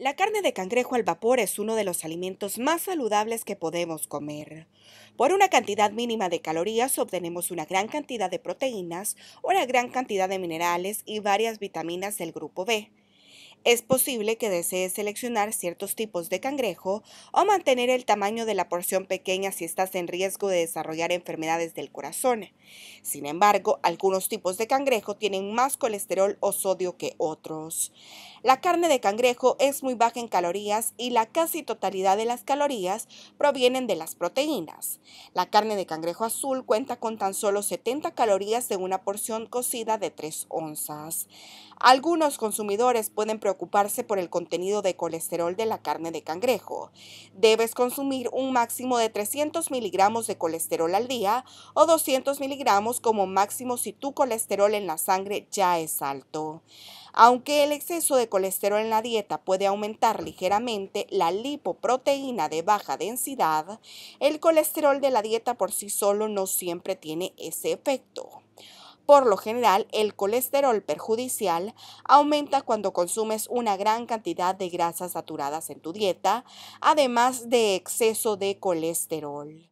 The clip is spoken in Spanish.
La carne de cangrejo al vapor es uno de los alimentos más saludables que podemos comer. Por una cantidad mínima de calorías obtenemos una gran cantidad de proteínas, una gran cantidad de minerales y varias vitaminas del grupo B. Es posible que desees seleccionar ciertos tipos de cangrejo o mantener el tamaño de la porción pequeña si estás en riesgo de desarrollar enfermedades del corazón. Sin embargo, algunos tipos de cangrejo tienen más colesterol o sodio que otros. La carne de cangrejo es muy baja en calorías y la casi totalidad de las calorías provienen de las proteínas. La carne de cangrejo azul cuenta con tan solo 70 calorías de una porción cocida de 3 onzas. Algunos consumidores pueden preocuparse por el contenido de colesterol de la carne de cangrejo. Debes consumir un máximo de 300 miligramos de colesterol al día o 200 miligramos como máximo si tu colesterol en la sangre ya es alto. Aunque el exceso de colesterol en la dieta puede aumentar ligeramente la lipoproteína de baja densidad, el colesterol de la dieta por sí solo no siempre tiene ese efecto. Por lo general, el colesterol perjudicial aumenta cuando consumes una gran cantidad de grasas saturadas en tu dieta, además de exceso de colesterol.